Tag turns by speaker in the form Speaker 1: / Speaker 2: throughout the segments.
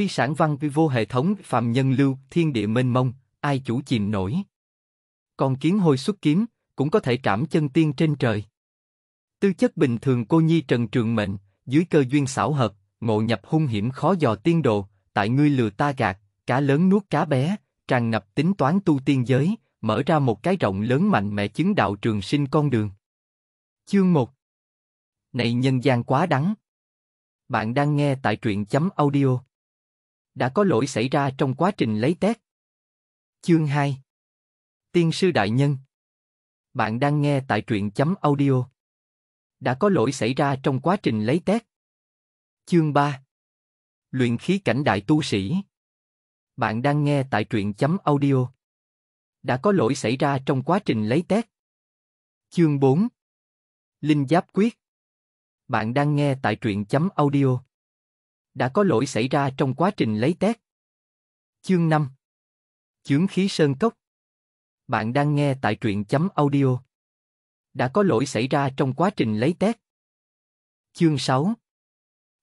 Speaker 1: phi sản văn vô hệ thống phàm nhân lưu thiên địa mênh mông ai chủ chìm nổi còn kiến hồi xuất kiếm cũng có thể cảm chân tiên trên trời tư chất bình thường cô nhi trần trường mệnh dưới cơ duyên xảo hợp ngộ nhập hung hiểm khó dò tiên đồ tại ngươi lừa ta gạt cá lớn nuốt cá bé tràn ngập tính toán tu tiên giới mở ra một cái rộng lớn mạnh mẽ chứng đạo trường sinh con đường chương 1 này nhân gian quá đắng bạn đang nghe tại truyện chấm audio đã có lỗi xảy ra trong quá trình lấy test. Chương 2 Tiên sư đại nhân Bạn đang nghe tại truyện chấm audio. Đã có lỗi xảy ra trong quá trình lấy test. Chương 3 Luyện khí cảnh đại tu sĩ Bạn đang nghe tại truyện chấm audio. Đã có lỗi xảy ra trong quá trình lấy test. Chương 4 Linh Giáp Quyết Bạn đang nghe tại truyện chấm audio đã có lỗi xảy ra trong quá trình lấy tét. Chương 5 Chướng khí sơn cốc Bạn đang nghe tại truyện chấm audio. Đã có lỗi xảy ra trong quá trình lấy tét. Chương 6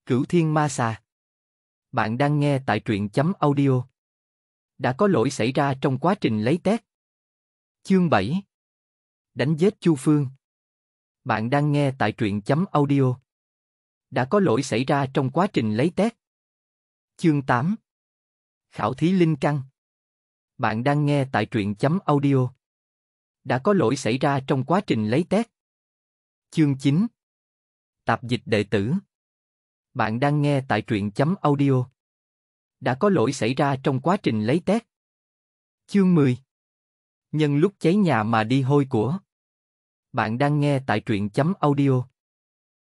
Speaker 1: Cửu Thiên Ma Xà Bạn đang nghe tại truyện chấm audio. Đã có lỗi xảy ra trong quá trình lấy tét. Chương 7 Đánh giết Chu Phương Bạn đang nghe tại truyện chấm audio đã có lỗi xảy ra trong quá trình lấy test. Chương 8 Khảo thí linh căn Bạn đang nghe tại truyện chấm audio. Đã có lỗi xảy ra trong quá trình lấy test. Chương 9 Tạp dịch đệ tử Bạn đang nghe tại truyện chấm audio. Đã có lỗi xảy ra trong quá trình lấy test. Chương 10 Nhân lúc cháy nhà mà đi hôi của Bạn đang nghe tại truyện chấm audio